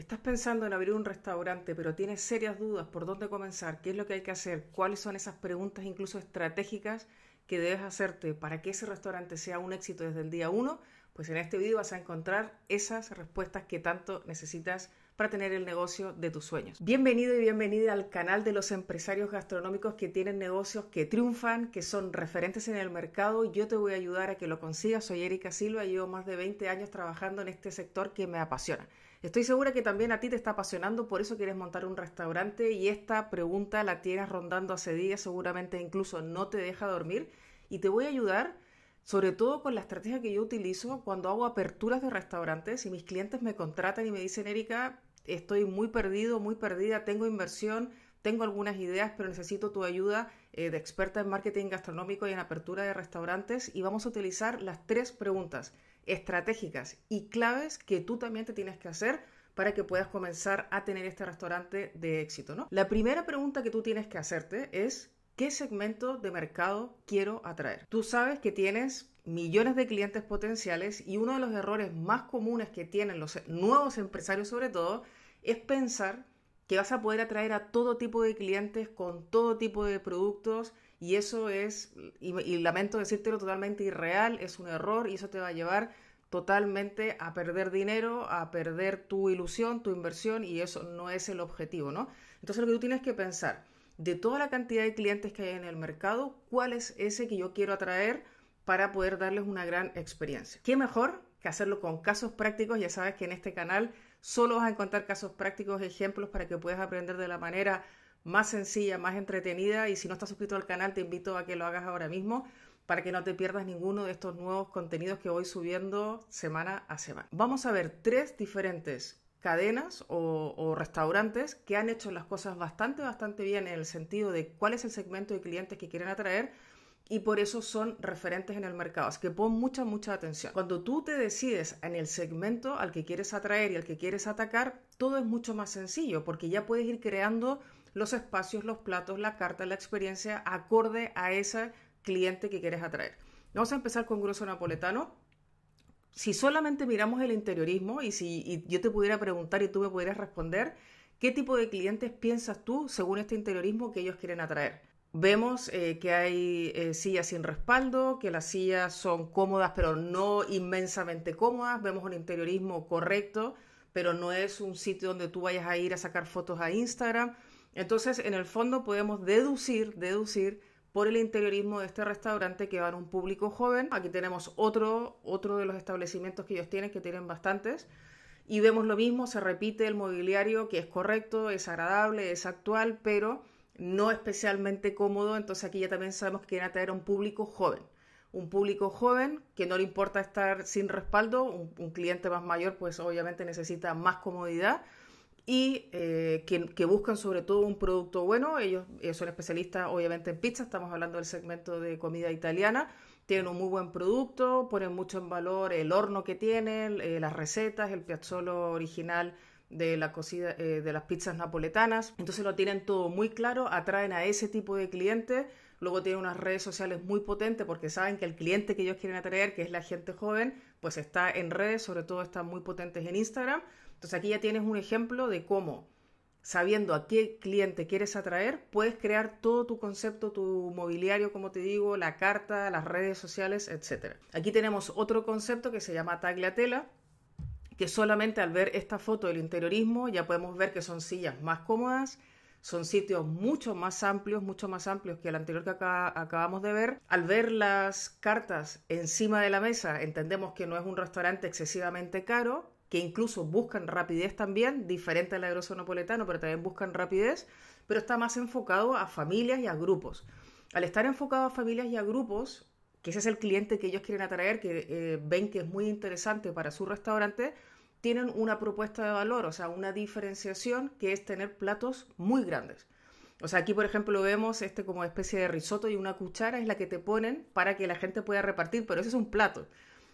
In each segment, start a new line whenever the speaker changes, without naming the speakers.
Estás pensando en abrir un restaurante, pero tienes serias dudas por dónde comenzar, qué es lo que hay que hacer, cuáles son esas preguntas incluso estratégicas que debes hacerte para que ese restaurante sea un éxito desde el día uno? pues en este vídeo vas a encontrar esas respuestas que tanto necesitas para tener el negocio de tus sueños. Bienvenido y bienvenida al canal de los empresarios gastronómicos que tienen negocios que triunfan, que son referentes en el mercado. Yo te voy a ayudar a que lo consigas. Soy Erika Silva y llevo más de 20 años trabajando en este sector que me apasiona. Estoy segura que también a ti te está apasionando, por eso quieres montar un restaurante y esta pregunta la tienes rondando hace días, seguramente incluso no te deja dormir y te voy a ayudar sobre todo con la estrategia que yo utilizo cuando hago aperturas de restaurantes y mis clientes me contratan y me dicen, Erika, estoy muy perdido, muy perdida, tengo inversión, tengo algunas ideas, pero necesito tu ayuda eh, de experta en marketing gastronómico y en apertura de restaurantes y vamos a utilizar las tres preguntas estratégicas y claves que tú también te tienes que hacer para que puedas comenzar a tener este restaurante de éxito, ¿no? La primera pregunta que tú tienes que hacerte es ¿qué segmento de mercado quiero atraer? Tú sabes que tienes millones de clientes potenciales y uno de los errores más comunes que tienen los nuevos empresarios sobre todo es pensar que vas a poder atraer a todo tipo de clientes con todo tipo de productos y eso es, y, lamento decírtelo, totalmente irreal, es un error y eso te va a llevar totalmente a perder dinero, a perder tu ilusión, tu inversión, y eso no es el objetivo, ¿no? Entonces lo que tú tienes que pensar, de toda la cantidad de clientes que hay en el mercado, ¿cuál es ese que yo quiero atraer para poder darles una gran experiencia? ¿Qué mejor que hacerlo con casos prácticos? Ya sabes que en este canal solo vas a encontrar casos prácticos, ejemplos para que puedas aprender de la manera más sencilla, más entretenida, y si no estás suscrito al canal, te invito a que lo hagas ahora mismo para que no te pierdas ninguno de estos nuevos contenidos que voy subiendo semana a semana. Vamos a ver tres diferentes cadenas o, restaurantes que han hecho las cosas bastante, bastante bien en el sentido de cuál es el segmento de clientes que quieren atraer y por eso son referentes en el mercado. Así que pon mucha, mucha atención. Cuando tú te decides en el segmento al que quieres atraer y al que quieres atacar, todo es mucho más sencillo porque ya puedes ir creando los espacios, los platos, la carta, la experiencia acorde a esa cliente que quieres atraer. Vamos a empezar con grueso napoletano. Si solamente miramos el interiorismo y si yo te pudiera preguntar y tú me pudieras responder, ¿qué tipo de clientes piensas tú según este interiorismo que ellos quieren atraer? Vemos eh, que hay eh, sillas sin respaldo, que las sillas son cómodas pero no inmensamente cómodas, vemos un interiorismo correcto, pero no es un sitio donde tú vayas a ir a sacar fotos a Instagram. Entonces, en el fondo podemos deducir, deducir por el interiorismo de este restaurante que va a un público joven. Aquí tenemos otro, otro de los establecimientos que ellos tienen, que tienen bastantes. Y vemos lo mismo, se repite el mobiliario que es correcto, es agradable, es actual, pero no especialmente cómodo. Entonces aquí ya también sabemos que quieren atraer a un público joven. Un público joven que no le importa estar sin respaldo, un cliente más mayor pues obviamente necesita más comodidad y eh, que, buscan sobre todo un producto bueno. Ellos, eh, son especialistas obviamente en pizza, estamos hablando del segmento de comida italiana. Tienen un muy buen producto, ponen mucho en valor el horno que tienen, eh, las recetas, el piazzolo original de la de las pizzas napoletanas. Entonces lo tienen todo muy claro, atraen a ese tipo de clientes. Luego tienen unas redes sociales muy potentes porque saben que el cliente que ellos quieren atraer, que es la gente joven, pues está en redes, sobre todo están muy potentes en Instagram. Entonces aquí ya tienes un ejemplo de cómo, sabiendo a qué cliente quieres atraer, puedes crear todo tu concepto, tu mobiliario, como te digo, la carta, las redes sociales, etc. Aquí tenemos otro concepto que se llama tagliatela, que solamente al ver esta foto del interiorismo ya podemos ver que son sillas más cómodas, son sitios mucho más amplios, mucho más amplios que el anterior que acabamos de ver. Al ver las cartas encima de la mesa, entendemos que no es un restaurante excesivamente caro, que incluso buscan rapidez también, diferente al agroso napoletano, pero también buscan rapidez, pero está más enfocado a familias y a grupos. Al estar enfocado a familias y a grupos, que ese es el cliente que ellos quieren atraer, que eh, ven que es muy interesante para su restaurante, tienen una propuesta de valor, o sea, una diferenciación que es tener platos muy grandes. O sea, aquí por ejemplo vemos este como especie de risotto y una cuchara es la que te ponen para que la gente pueda repartir, pero ese es un plato.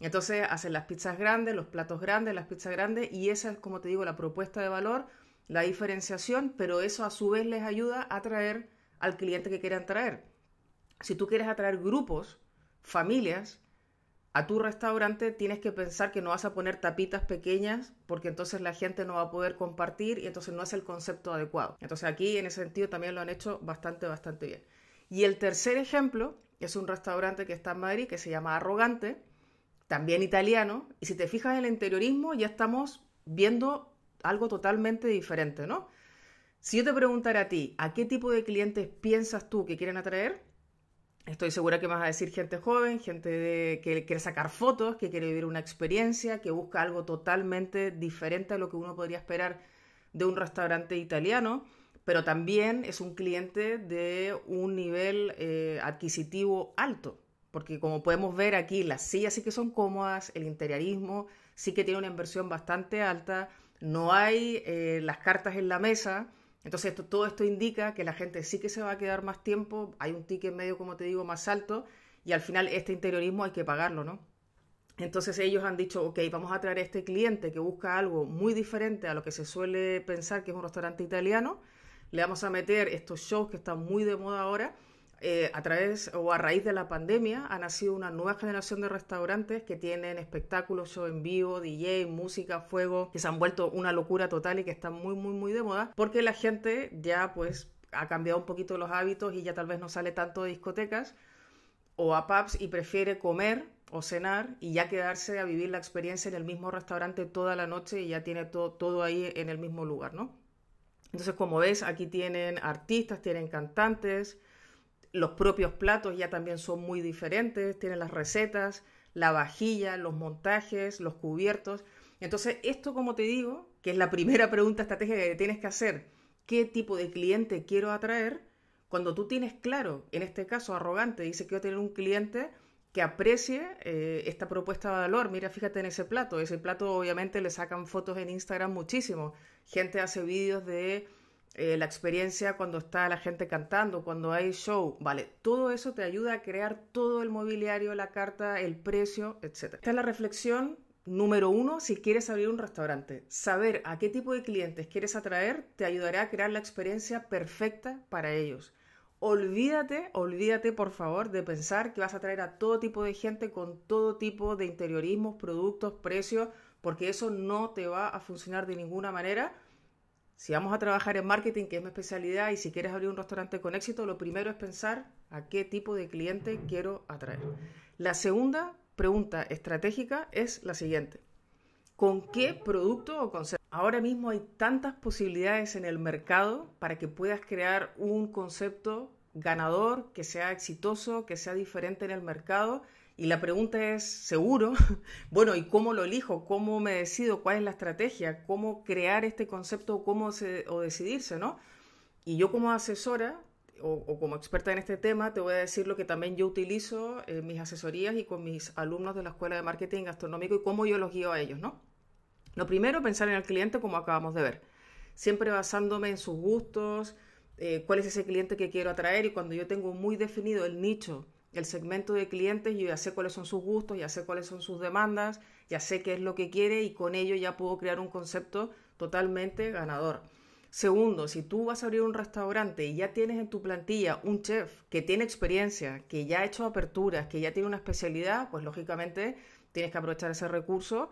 Entonces hacen las pizzas grandes, los platos grandes, las pizzas grandes y esa es, como te digo, la propuesta de valor, la diferenciación, pero eso a su vez les ayuda a atraer al cliente que quieran traer. Si tú quieres atraer grupos, familias, a tu restaurante tienes que pensar que no vas a poner tapitas pequeñas porque entonces la gente no va a poder compartir y entonces no es el concepto adecuado. Entonces aquí en ese sentido también lo han hecho bastante, bastante bien. Y el tercer ejemplo es un restaurante que está en Madrid que se llama Arrogante, también italiano, y si te fijas en el interiorismo ya estamos viendo algo totalmente diferente, ¿no? Si yo te preguntara a ti, ¿a qué tipo de clientes piensas tú que quieren atraer? Estoy segura que vas a decir gente joven, gente que quiere sacar fotos, que quiere vivir una experiencia, que busca algo totalmente diferente a lo que uno podría esperar de un restaurante italiano, pero también es un cliente de un nivel eh, adquisitivo alto porque como podemos ver aquí, las sillas sí que son cómodas, el interiorismo sí que tiene una inversión bastante alta, no hay eh, las cartas en la mesa, entonces todo esto indica que la gente sí que se va a quedar más tiempo, hay un ticket medio, como te digo, más alto, y al final este interiorismo hay que pagarlo, ¿no? Entonces ellos han dicho, ok, vamos a traer a este cliente que busca algo muy diferente a lo que se suele pensar que es un restaurante italiano, le vamos a meter estos shows que están muy de moda ahora, eh, a través o a raíz de la pandemia ha nacido una nueva generación de restaurantes que tienen espectáculos, show en vivo, DJ, música, fuego, que se han vuelto una locura total y que están muy, muy, muy de moda, porque la gente ya pues ha cambiado un poquito los hábitos y ya tal vez no sale tanto de discotecas o a pubs y prefiere comer o cenar y ya quedarse a vivir la experiencia en el mismo restaurante toda la noche y ya tiene todo, todo ahí en el mismo lugar, ¿no? Entonces, como ves, aquí tienen artistas, tienen cantantes, los propios platos ya también son muy diferentes, tienen las recetas, la vajilla, los montajes, los cubiertos. Entonces, esto como te digo, que es la primera pregunta estratégica que tienes que hacer, ¿qué tipo de cliente quiero atraer? Cuando tú tienes claro, en este caso arrogante, dice que quiero tener un cliente que aprecie eh, esta propuesta de valor. Mira, fíjate en ese plato. Ese plato obviamente le sacan fotos en Instagram muchísimo. Gente hace vídeos de eh, la experiencia cuando está la gente cantando, cuando hay show, vale, todo eso te ayuda a crear todo el mobiliario, la carta, el precio, etc. Esta es la reflexión número uno si quieres abrir un restaurante. Saber a qué tipo de clientes quieres atraer te ayudará a crear la experiencia perfecta para ellos. Olvídate, olvídate por favor de pensar que vas a atraer a todo tipo de gente con todo tipo de interiorismos, productos, precios, porque eso no te va a funcionar de ninguna manera si vamos a trabajar en marketing, que es mi especialidad, y si quieres abrir un restaurante con éxito, lo primero es pensar a qué tipo de cliente quiero atraer. La segunda pregunta estratégica es la siguiente. ¿Con qué producto o concepto? Ahora mismo hay tantas posibilidades en el mercado para que puedas crear un concepto ganador, que sea exitoso, que sea diferente en el mercado y la pregunta es, seguro, bueno, ¿y cómo lo elijo? ¿Cómo me decido? ¿Cuál es la estrategia? ¿Cómo crear este concepto? ¿Cómo o decidirse, no? Y yo como asesora o, como experta en este tema, te voy a decir lo que también yo utilizo en mis asesorías y con mis alumnos de la Escuela de Marketing Gastronómico y cómo yo los guío a ellos, ¿no? Lo primero, pensar en el cliente como acabamos de ver, siempre basándome en sus gustos, eh, cuál es ese cliente que quiero atraer y cuando yo tengo muy definido el nicho el segmento de clientes, yo ya sé cuáles son sus gustos, ya sé cuáles son sus demandas, ya sé qué es lo que quiere y con ello ya puedo crear un concepto totalmente ganador. Segundo, si tú vas a abrir un restaurante y ya tienes en tu plantilla un chef que tiene experiencia, que ya ha hecho aperturas, que ya tiene una especialidad, pues lógicamente tienes que aprovechar ese recurso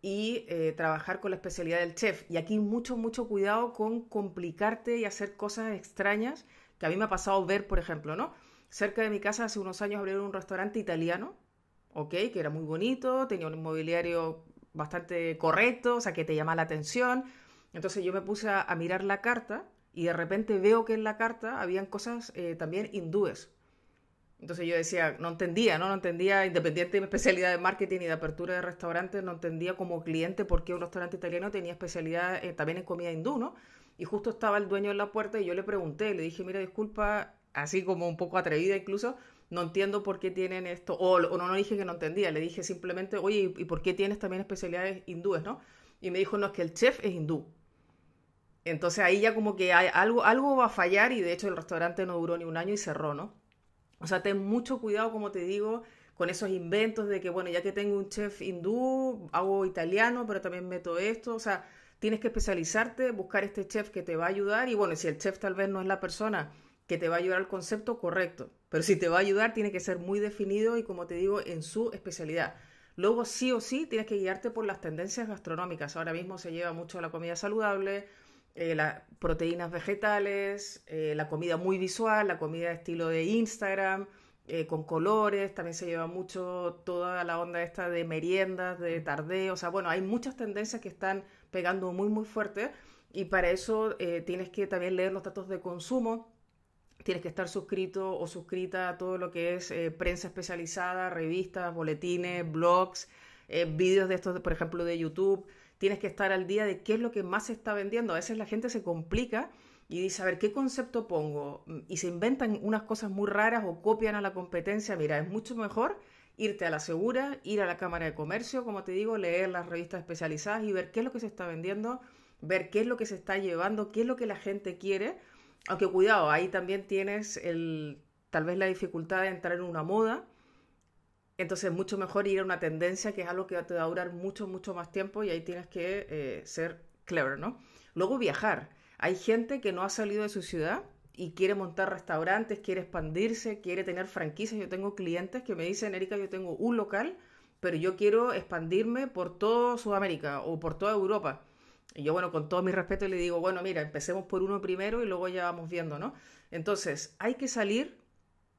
y eh, trabajar con la especialidad del chef. Y aquí mucho, mucho cuidado con complicarte y hacer cosas extrañas, que a mí me ha pasado ver, por ejemplo, ¿no? Cerca de mi casa hace unos años abrieron un restaurante italiano, ¿ok? Que era muy bonito, tenía un inmobiliario bastante correcto, o sea, que te llama la atención. Entonces yo me puse a, mirar la carta y de repente veo que en la carta habían cosas eh, también hindúes. Entonces yo decía, no entendía, ¿no? entendía, independiente de mi especialidad de marketing y de apertura de restaurantes, no entendía como cliente por qué un restaurante italiano tenía especialidad eh, también en comida hindú, Y justo estaba el dueño en la puerta y yo le pregunté, le dije, mira, disculpa, así como un poco atrevida incluso, no entiendo por qué tienen esto, o, no, no dije que no entendía, le dije simplemente, oye, ¿y por qué tienes también especialidades hindúes, no? Y me dijo, no, es que el chef es hindú. Entonces ahí ya como que hay, algo, algo va a fallar y de hecho el restaurante no duró ni un año y cerró, ¿no? O sea, ten mucho cuidado, como te digo, con esos inventos de que, bueno, ya que tengo un chef hindú, hago italiano, pero también meto esto, o sea, tienes que especializarte, buscar este chef que te va a ayudar y bueno, si el chef tal vez no es la persona que te va a ayudar al concepto correcto, pero si te va a ayudar tiene que ser muy definido y como te digo, en su especialidad. Luego sí o sí tienes que guiarte por las tendencias gastronómicas. Ahora mismo se lleva mucho la comida saludable, eh, las proteínas vegetales, eh, la comida muy visual, la comida de estilo de Instagram, eh, con colores, también se lleva mucho toda la onda esta de meriendas, de mm. tardeo, o sea, bueno, hay muchas tendencias que están pegando muy, muy fuerte y para eso tienes que también leer los datos de consumo tienes que estar suscrito o suscrita a todo lo que es eh, prensa especializada, revistas, boletines, blogs, eh, vídeos de estos, por ejemplo, de YouTube. Tienes que estar al día de qué es lo que más se está vendiendo. A veces la gente se complica y dice, a ver, ¿qué concepto pongo? Y se inventan unas cosas muy raras o copian a la competencia. Mira, es mucho mejor irte a la segura, ir a la Cámara de Comercio, como te digo, leer las revistas especializadas y ver qué es lo que se está vendiendo, ver qué es lo que se está llevando, qué es lo que la gente quiere aunque cuidado, ahí también tienes el, tal vez la dificultad de entrar en una moda. Entonces es mucho mejor ir a una tendencia que es algo que te va a durar mucho, mucho más tiempo y ahí tienes que eh, ser clever, ¿no? Luego viajar. Hay gente que no ha salido de su ciudad y quiere montar restaurantes, quiere expandirse, quiere tener franquicias. Yo tengo clientes que me dicen, Erika, yo tengo un local, pero yo quiero expandirme por toda Sudamérica o por toda Europa. Y yo, bueno, con todo mi respeto le digo, bueno, mira, empecemos por uno primero y luego ya vamos viendo, ¿no? Entonces, hay que salir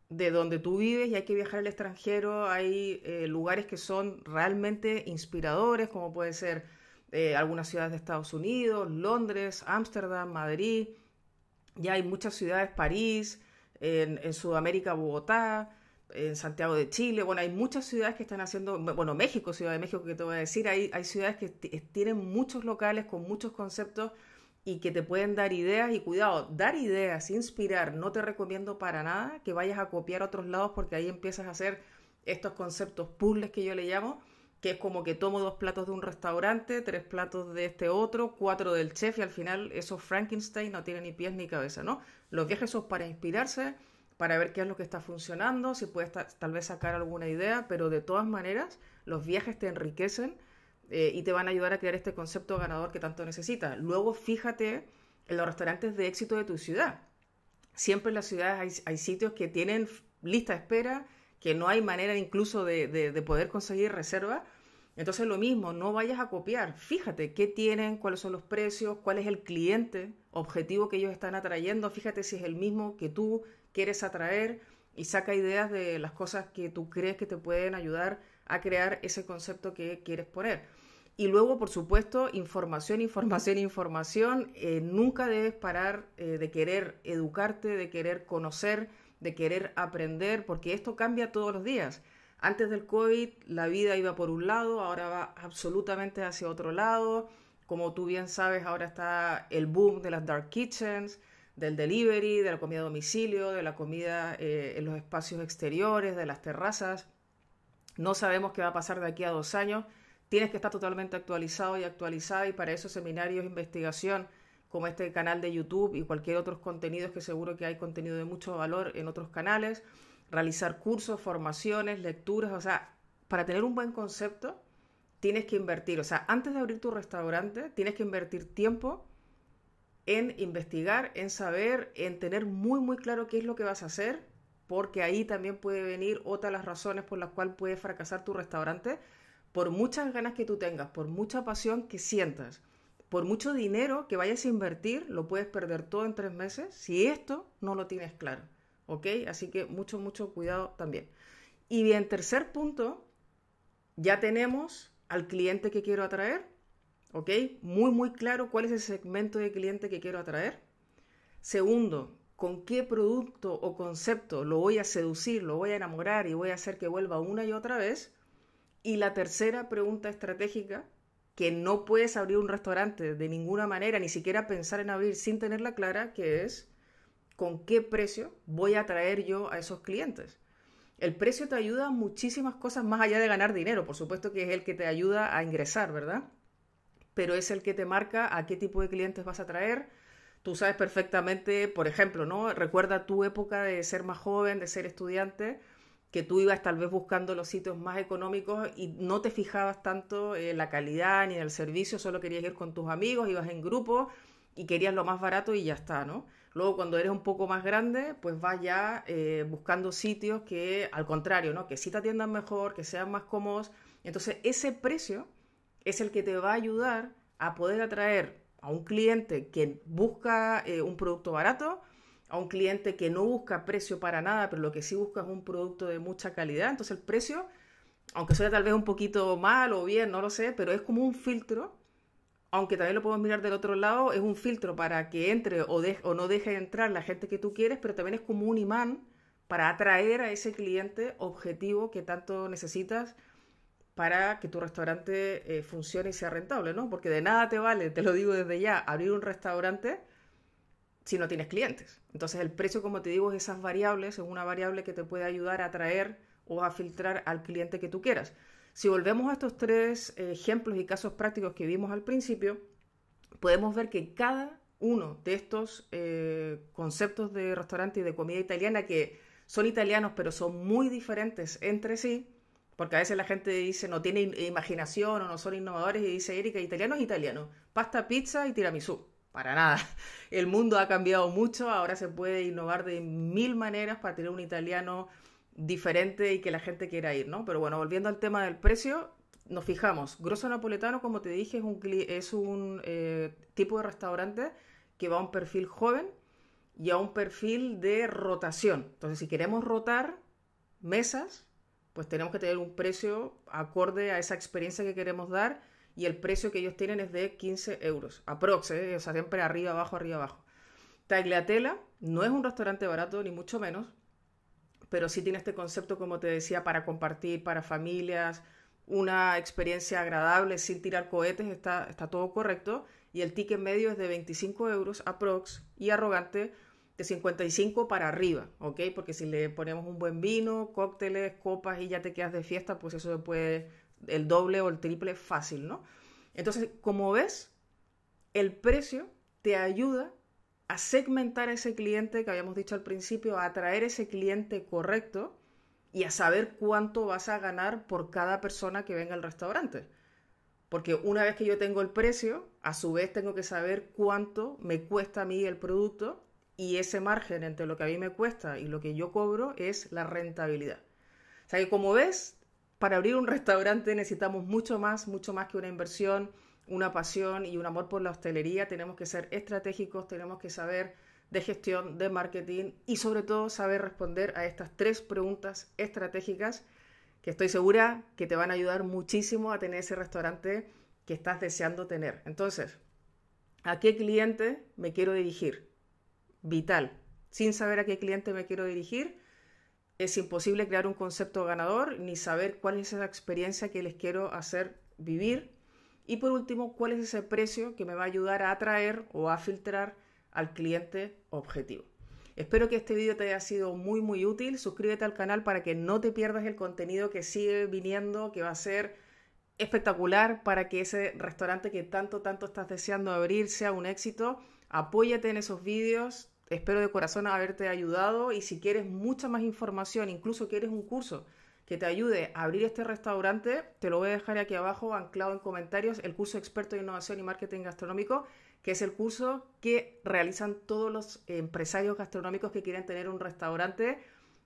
de donde tú vives y hay que viajar al extranjero. Hay eh, lugares que son realmente inspiradores, como puede ser eh, algunas ciudades de Estados Unidos, Londres, Ámsterdam, Madrid. Ya hay muchas ciudades, París, en Sudamérica, Bogotá en Santiago de Chile, bueno, hay muchas ciudades que están haciendo, bueno, México, Ciudad de México, que te voy a decir, hay, hay ciudades que eh, tienen muchos locales con muchos conceptos y que te pueden dar ideas y cuidado, dar ideas, inspirar, no te recomiendo para nada que vayas a copiar a otros lados porque ahí empiezas a hacer estos conceptos puzzles que yo le llamo, que es como que tomo dos platos de un restaurante, tres platos de este otro, cuatro del chef y al final eso Frankenstein no tiene ni pies ni cabeza, ¿no? Los viajes son para inspirarse, para ver qué es lo que está funcionando, si puedes tal vez sacar alguna idea, pero de todas maneras los viajes te enriquecen eh, y te van a ayudar a crear este concepto ganador que tanto necesitas. Luego fíjate en los restaurantes de éxito de tu ciudad. Siempre en las ciudades hay, sitios que tienen lista de espera, que no hay manera incluso de, de poder conseguir reserva. Entonces lo mismo, no vayas a copiar, fíjate qué tienen, cuáles son los precios, cuál es el cliente objetivo que ellos están atrayendo, fíjate si es el mismo que tú, quieres atraer y saca ideas de las cosas que tú crees que te pueden ayudar a crear ese concepto que quieres poner. Y luego, por supuesto, información, información, información. Eh, nunca debes parar eh, de querer educarte, de querer conocer, de querer aprender, porque esto cambia todos los días. Antes del COVID la vida iba por un lado, ahora va absolutamente hacia otro lado. Como tú bien sabes, ahora está el boom de las dark kitchens, del delivery, de la comida a domicilio, de la comida eh, en los espacios exteriores, de las terrazas. No sabemos qué va a pasar de aquí a dos años. Tienes que estar totalmente actualizado y actualizada y para eso seminarios, investigación, como este canal de YouTube y cualquier otro contenido, que seguro que hay contenido de mucho valor en otros canales, realizar cursos, formaciones, lecturas, o sea, para tener un buen concepto tienes que invertir, o sea, antes de abrir tu restaurante tienes que invertir tiempo, en investigar, en saber, en tener muy, muy claro qué es lo que vas a hacer, porque ahí también puede venir otra de las razones por las cuales puede fracasar tu restaurante, por muchas ganas que tú tengas, por mucha pasión que sientas, por mucho dinero que vayas a invertir, lo puedes perder todo en tres meses si esto no lo tienes claro. ¿Ok? Así que mucho, mucho cuidado también. Y bien, tercer punto, ya tenemos al cliente que quiero atraer, ¿ok? Muy, muy claro cuál es el segmento de cliente que quiero atraer. Segundo, con qué producto o concepto lo voy a seducir, lo voy a enamorar y voy a hacer que vuelva una y otra vez. Y la tercera pregunta estratégica, que no puedes abrir un restaurante de ninguna manera, ni siquiera pensar en abrir sin tenerla clara, que es con qué precio voy a atraer yo a esos clientes. El precio te ayuda a muchísimas cosas más allá de ganar dinero, por supuesto que es el que te ayuda a ingresar, ¿verdad? pero es el que te marca a qué tipo de clientes vas a traer. Tú sabes perfectamente, por ejemplo, ¿no? Recuerda tu época de ser más joven, de ser estudiante, que tú ibas tal vez buscando los sitios más económicos y no te fijabas tanto en la calidad ni en el servicio, solo querías ir con tus amigos, ibas en grupo y querías lo más barato y ya está, ¿no? Luego cuando eres un poco más grande, pues vas ya eh, buscando sitios que, al contrario, ¿no? Que sí te atiendan mejor, que sean más cómodos. Entonces ese precio es el que te va a ayudar a poder atraer a un cliente que busca eh, un producto barato, a un cliente que no busca precio para nada, pero lo que sí busca es un producto de mucha calidad. Entonces el precio, aunque sea tal vez un poquito mal o bien, no lo sé, pero es como un filtro, aunque también lo podemos mirar del otro lado, es un filtro para que entre o, o no deje entrar la gente que tú quieres, pero también es como un imán para atraer a ese cliente objetivo que tanto necesitas para que tu restaurante eh, funcione y sea rentable, ¿no? Porque de nada te vale, te lo digo desde ya, abrir un restaurante si no tienes clientes. Entonces el precio, como te digo, es esas variables, es una variable que te puede ayudar a atraer o a filtrar al cliente que tú quieras. Si volvemos a estos tres eh, ejemplos y casos prácticos que vimos al principio, podemos ver que cada uno de estos eh, conceptos de restaurante y de comida italiana, que son italianos pero son muy diferentes entre sí, porque a veces la gente dice, no tiene imaginación o no son innovadores y dice, Erika, italiano es italiano. Pasta, pizza y tiramisú. Para nada. El mundo ha cambiado mucho, ahora se puede innovar de mil maneras para tener un italiano diferente y que la gente quiera ir, ¿no? Pero bueno, volviendo al tema del precio, nos fijamos. Grosso Napoletano, como te dije, es un, es un eh, tipo de restaurante que va a un perfil joven y a un perfil de rotación. Entonces, si queremos rotar mesas, pues tenemos que tener un precio acorde a esa experiencia que queremos dar y el precio que ellos tienen es de 15 euros, aprox, ¿eh? o sea, siempre arriba, abajo, arriba, abajo. tagliatela no es un restaurante barato, ni mucho menos, pero sí tiene este concepto, como te decía, para compartir, para familias, una experiencia agradable sin tirar cohetes, está, todo correcto, y el ticket medio es de 25 euros, aprox, y arrogante, de 55 para arriba, ¿ok? Porque si le ponemos un buen vino, cócteles, copas y ya te quedas de fiesta, pues eso se puede el doble o el triple fácil, ¿no? Entonces, como ves, el precio te ayuda a segmentar ese cliente que habíamos dicho al principio, a atraer ese cliente correcto y a saber cuánto vas a ganar por cada persona que venga al restaurante. Porque una vez que yo tengo el precio, a su vez tengo que saber cuánto me cuesta a mí el producto y ese margen entre lo que a mí me cuesta y lo que yo cobro es la rentabilidad. O sea que como ves, para abrir un restaurante necesitamos mucho más, mucho más que una inversión, una pasión y un amor por la hostelería. Tenemos que ser estratégicos, tenemos que saber de gestión, de marketing y sobre todo saber responder a estas tres preguntas estratégicas que estoy segura que te van a ayudar muchísimo a tener ese restaurante que estás deseando tener. Entonces, ¿a qué cliente me quiero dirigir? vital. Sin saber a qué cliente me quiero dirigir, es imposible crear un concepto ganador ni saber cuál es esa experiencia que les quiero hacer vivir. Y por último, cuál es ese precio que me va a ayudar a atraer o a filtrar al cliente objetivo. Espero que este video te haya sido muy muy útil. Suscríbete al canal para que no te pierdas el contenido que sigue viniendo, que va a ser espectacular para que ese restaurante que tanto tanto estás deseando abrir sea un éxito. Apóyate en esos vídeos. Espero de corazón haberte ayudado y si quieres mucha más información, incluso quieres un curso que te ayude a abrir este restaurante, te lo voy a dejar aquí abajo anclado en comentarios, el curso experto de innovación y marketing gastronómico, que es el curso que realizan todos los empresarios gastronómicos que quieren tener un restaurante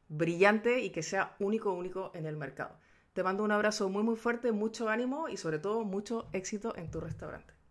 brillante y que sea único, único en el mercado. Te mando un abrazo muy, muy fuerte, mucho ánimo y sobre todo mucho éxito en tu restaurante.